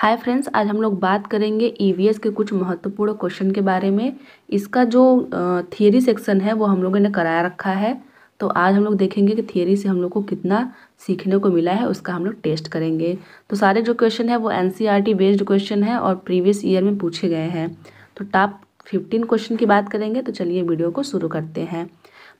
Hi friends आज हम लोग बात करेंगे ईवीएस e के कुछ महत्वपूर्ण क्वेश्चन के बारे में इसका जो थियरी सेक्शन है वो हम लोगों ने कराया रखा है तो आज हम लोग देखेंगे कि थियरी से हम लोग को कितना सीखने को मिला है उसका हम लोग टेस्ट करेंगे तो सारे जो क्वेश्चन है वो एन बेस्ड क्वेश्चन है और प्रीवियस ईयर में पूछे गए हैं तो टॉप फिफ्टीन क्वेश्चन की बात करेंगे तो चलिए वीडियो को शुरू करते हैं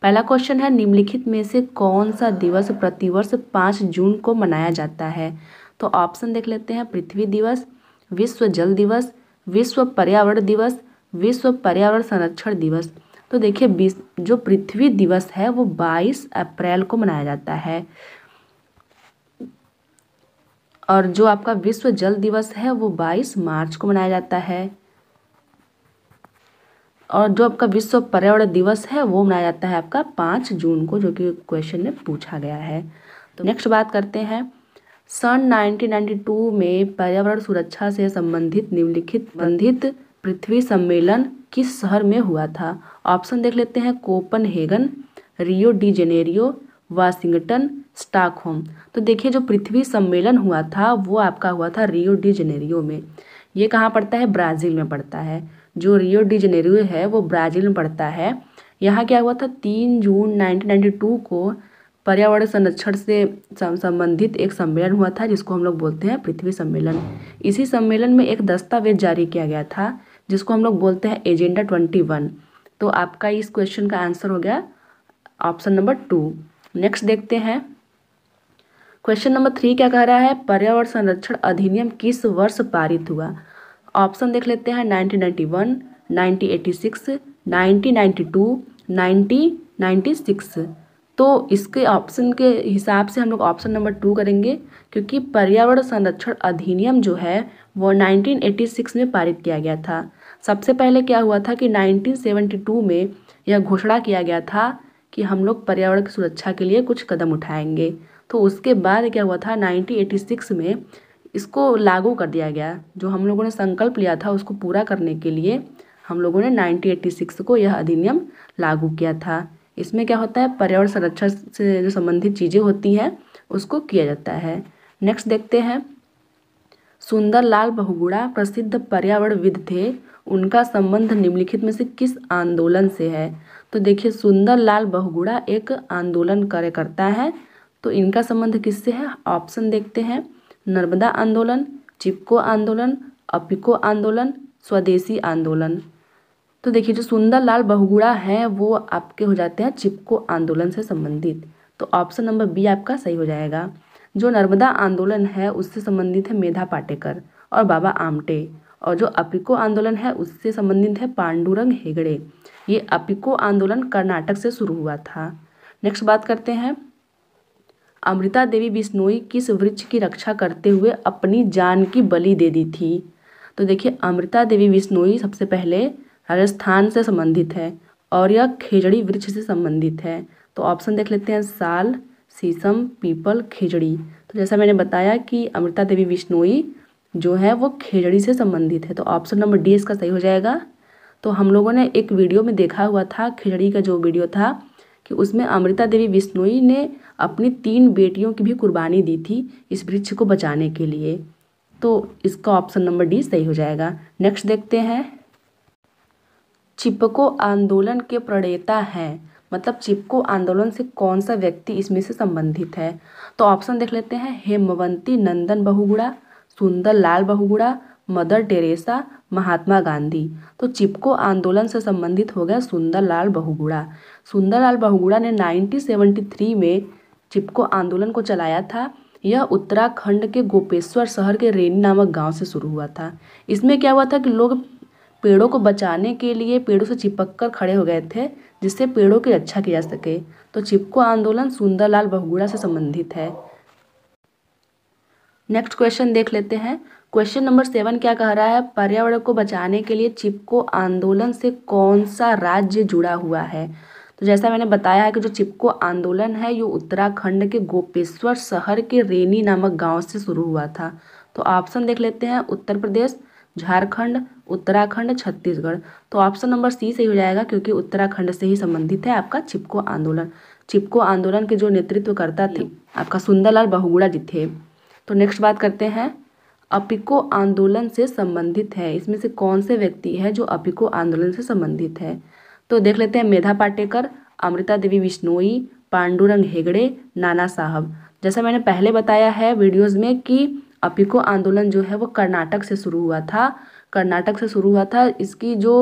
पहला क्वेश्चन है निम्नलिखित में से कौन सा दिवस प्रतिवर्ष पाँच जून को मनाया जाता है तो ऑप्शन देख लेते हैं पृथ्वी दिवस विश्व जल दिवस विश्व पर्यावरण दिवस विश्व पर्यावरण संरक्षण दिवस तो देखिए जो पृथ्वी दिवस है वो 22 अप्रैल को मनाया जाता है और जो आपका विश्व जल दिवस है वो 22 मार्च को मनाया जाता है और जो आपका विश्व पर्यावरण दिवस है वो मनाया जाता है आपका 5 जून को जो कि क्वेश्चन में पूछा गया है तो नेक्स्ट बात करते हैं सन 1992 में पर्यावरण सुरक्षा से संबंधित निम्नलिखित बंधित पृथ्वी सम्मेलन किस शहर में हुआ था ऑप्शन देख लेते हैं Copenhagen Rio de Janeiro Washington Stockholm तो देखिए जो पृथ्वी सम्मेलन हुआ था वो आपका हुआ था रियो डी जेनेरियो में ये कहाँ पड़ता है ब्राज़ील में पड़ता है जो रियो डी जेनेरियो है वो ब्राज़ील में पड़ता है यहाँ क्या हुआ था तीन जून नाइनटीन को पर्यावरण संरक्षण से संबंधित एक सम्मेलन हुआ था जिसको हम लोग बोलते हैं पृथ्वी सम्मेलन इसी सम्मेलन में एक दस्तावेज जारी किया गया था जिसको हम लोग बोलते हैं एजेंडा ट्वेंटी वन तो आपका इस क्वेश्चन का आंसर हो गया ऑप्शन नंबर टू नेक्स्ट देखते हैं क्वेश्चन नंबर थ्री क्या कह रहा है पर्यावरण संरक्षण अधिनियम किस वर्ष पारित हुआ ऑप्शन देख लेते हैं nineteen nineteen nineteen one eighty six two nineteen ninety six तो इसके ऑप्शन के हिसाब से हम लोग ऑप्शन नंबर टू करेंगे क्योंकि पर्यावरण संरक्षण अधिनियम जो है वो 1986 में पारित किया गया था सबसे पहले क्या हुआ था कि 1972 में यह घोषणा किया गया था कि हम लोग पर्यावरण की सुरक्षा के लिए कुछ कदम उठाएंगे तो उसके बाद क्या हुआ था 1986 में इसको लागू कर दिया गया जो हम लोगों ने संकल्प लिया था उसको पूरा करने के लिए हम लोगों ने 1986 को यह अधिनियम लागू किया था इसमें क्या होता है पर्यावरण संरक्षण से जो संबंधित चीज़ें होती हैं उसको किया जाता है नेक्स्ट देखते हैं सुंदर लाल बहुगुड़ा प्रसिद्ध पर्यावरणविद थे उनका संबंध निम्नलिखित में से किस आंदोलन से है तो देखिए सुंदरलाल बहुगुड़ा एक आंदोलन कार्यकर्ता है तो इनका संबंध किससे है ऑप्शन देखते हैं नर्मदा आंदोलन चिपको आंदोलन अपिको आंदोलन स्वदेशी आंदोलन तो देखिए जो सुंदर लाल बहुगुड़ा है वो आपके हो जाते हैं चिपको आंदोलन से संबंधित तो ऑप्शन नंबर बी आपका सही हो जाएगा जो नर्मदा आंदोलन है उससे संबंधित है मेधा पाटेकर और बाबा आमटे और जो अपिको आंदोलन है उससे संबंधित है पांडुरंग हेगड़े ये अपिको आंदोलन कर्नाटक से शुरू हुआ था नेक्स्ट बात करते हैं अमृता देवी बिश्नोई किस वृक्ष की रक्षा करते हुए अपनी जान की बलि दे दी थी तो देखिए अमृता देवी बिश्नोई सबसे पहले राजस्थान से संबंधित है और यह खेजड़ी वृक्ष से संबंधित है तो ऑप्शन देख लेते हैं साल सीसम पीपल खेजड़ी तो जैसा मैंने बताया कि अमृता देवी विष्णोई जो है वो खेजड़ी से संबंधित है तो ऑप्शन नंबर डी इसका सही हो जाएगा तो हम लोगों ने एक वीडियो में देखा हुआ था खेजड़ी का जो वीडियो था कि उसमें अमृता देवी विष्णोई ने अपनी तीन बेटियों की भी कुर्बानी दी थी इस वृक्ष को बचाने के लिए तो इसका ऑप्शन नंबर डी सही हो जाएगा नेक्स्ट देखते हैं चिपको आंदोलन के प्रणेता हैं मतलब चिपको आंदोलन से कौन सा व्यक्ति इसमें से संबंधित है तो ऑप्शन देख लेते हैं हेमवंती नंदन बहुगुड़ा सुंदर लाल बहुगुड़ा मदर टेरेसा महात्मा गांधी तो चिपको आंदोलन से संबंधित हो गया सुंदरलाल बहुगुड़ा सुंदरलाल बहुगुड़ा ने 1973 में चिपको आंदोलन को चलाया था यह उत्तराखंड के गोपेश्वर शहर के रेनी नामक गांव से शुरू हुआ था इसमें क्या हुआ था कि लोग पेड़ों को बचाने के लिए पेड़ों से चिपक कर खड़े हो गए थे जिससे पेड़ों की रक्षा की जा सके तो चिपको आंदोलन सुंदरलाल बहुगुड़ा से संबंधित है नेक्स्ट क्वेश्चन देख लेते हैं क्वेश्चन नंबर सेवन क्या कह रहा है पर्यावरण को बचाने के लिए चिपको आंदोलन से कौन सा राज्य जुड़ा हुआ है तो जैसा मैंने बताया है कि जो चिपको आंदोलन है ये उत्तराखंड के गोपेश्वर शहर के रेनी नामक गांव से शुरू हुआ था तो ऑप्शन देख लेते हैं उत्तर प्रदेश झारखंड उत्तराखंड छत्तीसगढ़ तो ऑप्शन नंबर सी सही हो जाएगा क्योंकि उत्तराखंड से ही संबंधित है आपका चिपको आंदोलन चिपको आंदोलन के जो नेतृत्व करता थे हम्म। आपका सुंदरलाल बहुगुड़ा जी थे तो नेक्स्ट बात करते हैं अपिको आंदोलन से संबंधित है इसमें से कौन से व्यक्ति है जो अपिको आंदोलन से संबंधित है तो देख लेते हैं मेधा पाटेकर अमृता देवी बिश्नोई पांडुरंग हेगड़े नाना साहब जैसा मैंने पहले बताया है वीडियोज में कि अपिको आंदोलन जो है वो कर्नाटक से शुरू हुआ था कर्नाटक से शुरू हुआ था इसकी जो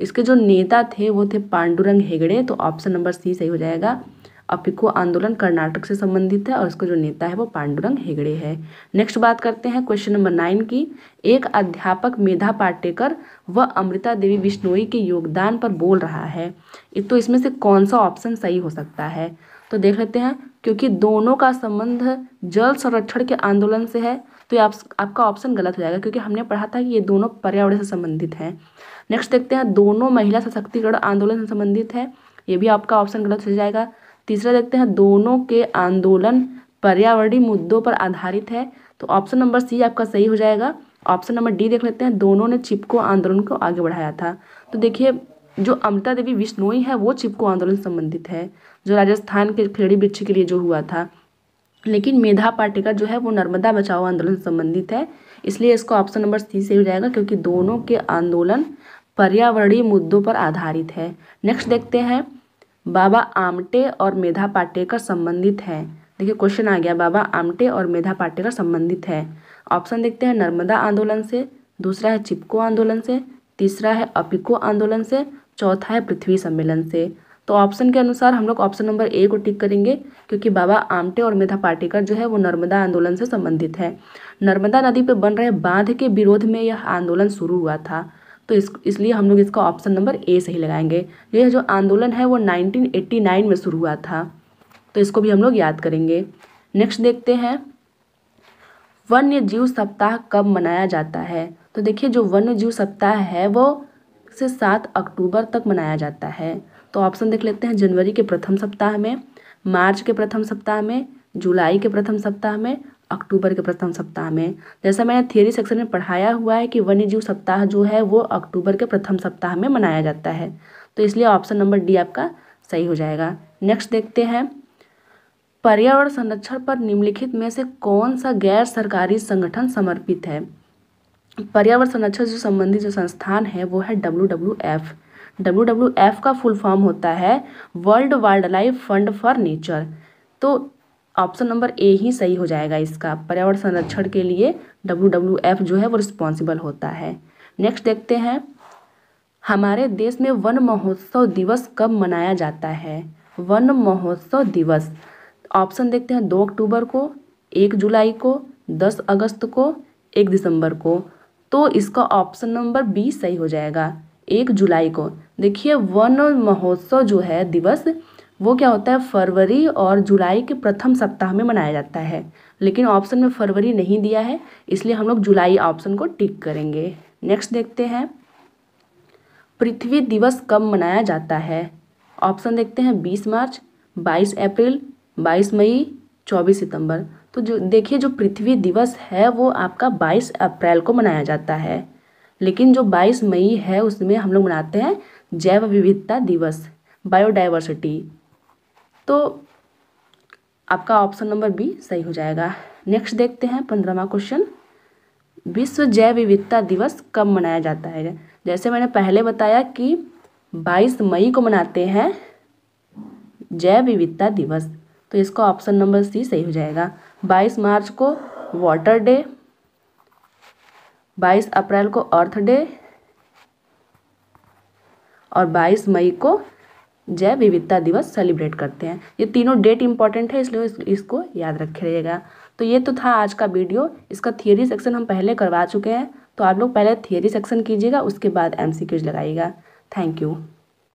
इसके जो नेता थे वो थे पांडुरंग हेगड़े तो ऑप्शन नंबर सी सही हो जाएगा अपिको आंदोलन कर्नाटक से संबंधित है और इसका जो नेता है वो पांडुरंग हेगड़े है नेक्स्ट बात करते हैं क्वेश्चन नंबर नाइन की एक अध्यापक मेधा पाटेकर व अमृता देवी बिश्नोई के योगदान पर बोल रहा है तो इसमें से कौन सा ऑप्शन सही हो सकता है तो देख लेते हैं क्योंकि दोनों का संबंध जल संरक्षण के आंदोलन से है तो ये आप, आपका ऑप्शन गलत हो जाएगा क्योंकि हमने पढ़ा था कि ये दोनों पर्यावरण से संबंधित हैं नेक्स्ट देखते हैं दोनों महिला सशक्तिकरण आंदोलन से संबंधित है ये भी आपका ऑप्शन गलत हो जाएगा तीसरा देखते हैं दोनों के आंदोलन पर्यावरणीय मुद्दों पर आधारित है तो ऑप्शन नंबर सी आपका सही हो जाएगा ऑप्शन नंबर डी देख लेते हैं दोनों ने चिपको आंदोलन को आगे बढ़ाया था तो देखिए जो अमृता देवी विश्नोई है वो चिपको आंदोलन संबंधित है जो राजस्थान के खेड़ी वृक्ष के लिए जो हुआ था लेकिन मेधा पाटेकर जो है वो नर्मदा बचाओ आंदोलन से संबंधित है इसलिए इसको ऑप्शन नंबर सी से हो जाएगा क्योंकि दोनों के आंदोलन पर्यावरणीय मुद्दों पर आधारित है नेक्स्ट देखते हैं बाबा आमटे और मेधा पाटेकर संबंधित है देखिए क्वेश्चन आ गया बाबा आमटे और मेधा पाटेकर संबंधित है ऑप्शन देखते हैं नर्मदा आंदोलन से दूसरा है चिपको आंदोलन से तीसरा है अपिको आंदोलन से चौथा है पृथ्वी सम्मेलन से तो ऑप्शन के अनुसार हम लोग ऑप्शन नंबर ए को टिक करेंगे क्योंकि बाबा आमटे और मेधा पाटेकर जो है वो नर्मदा आंदोलन से संबंधित है नर्मदा नदी पर बन रहे बांध के विरोध में यह आंदोलन शुरू हुआ था तो इस इसलिए हम लोग इसका ऑप्शन नंबर ए सही लगाएंगे यह जो आंदोलन है वो 1989 में शुरू हुआ था तो इसको भी हम लोग याद करेंगे नेक्स्ट देखते हैं वन्य जीव सप्ताह कब मनाया जाता है तो देखिए जो वन्य जीव सप्ताह है वो से सात अक्टूबर तक मनाया जाता है तो ऑप्शन देख लेते हैं जनवरी के प्रथम सप्ताह में मार्च के प्रथम सप्ताह में जुलाई के प्रथम सप्ताह में अक्टूबर के प्रथम सप्ताह में जैसा मैंने थियोरी सेक्शन में पढ़ाया हुआ है कि वन्य जीव सप्ताह जो है वो अक्टूबर के प्रथम सप्ताह में मनाया जाता है तो इसलिए ऑप्शन नंबर डी आपका सही हो जाएगा नेक्स्ट देखते हैं पर्यावरण संरक्षण पर निम्नलिखित में से कौन सा गैर सरकारी संगठन समर्पित है पर्यावरण संरक्षण से संबंधित जो संस्थान है वो है डब्ल्यू डब्ल्यू एफ़ डब्ल्यू का फुल फॉर्म होता है world wild life fund for nature तो ऑप्शन नंबर ए ही सही हो जाएगा इसका पर्यावरण संरक्षण के लिए डब्ल्यू जो है वो रिस्पॉन्सिबल होता है नेक्स्ट देखते हैं हमारे देश में वन महोत्सव दिवस कब मनाया जाता है वन महोत्सव दिवस ऑप्शन देखते हैं दो अक्टूबर को एक जुलाई को दस अगस्त को एक दिसंबर को तो इसका ऑप्शन नंबर बी सही हो जाएगा एक जुलाई को देखिए वन महोत्सव जो है दिवस वो क्या होता है फरवरी और जुलाई के प्रथम सप्ताह में मनाया जाता है लेकिन ऑप्शन में फरवरी नहीं दिया है इसलिए हम लोग जुलाई ऑप्शन को टिक करेंगे नेक्स्ट देखते हैं पृथ्वी दिवस कब मनाया जाता है ऑप्शन देखते हैं बीस मार्च बाईस अप्रैल बाईस मई चौबीस सितंबर तो जो देखिए जो पृथ्वी दिवस है वो आपका बाईस अप्रैल को मनाया जाता है लेकिन जो बाईस मई है उसमें हम लोग मनाते हैं जैव विविधता दिवस बायोडाइवर्सिटी तो आपका ऑप्शन नंबर बी सही हो जाएगा नेक्स्ट देखते हैं पंद्रहवा क्वेश्चन विश्व जैव विविधता दिवस कब मनाया जाता है जैसे मैंने पहले बताया कि 22 मई को मनाते हैं जैव विविधता दिवस तो इसका ऑप्शन नंबर सी सही हो जाएगा 22 मार्च को वाटर डे बाईस अप्रैल को अर्थ डे और 22 मई को जैव विविधता दिवस सेलिब्रेट करते हैं ये तीनों डेट इंपॉर्टेंट है इसलिए इसको याद रखिएगा तो ये तो था आज का वीडियो इसका थियोरी सेक्शन हम पहले करवा चुके हैं तो आप लोग पहले थियोरी सेक्शन कीजिएगा उसके बाद एम सी लगाइएगा थैंक यू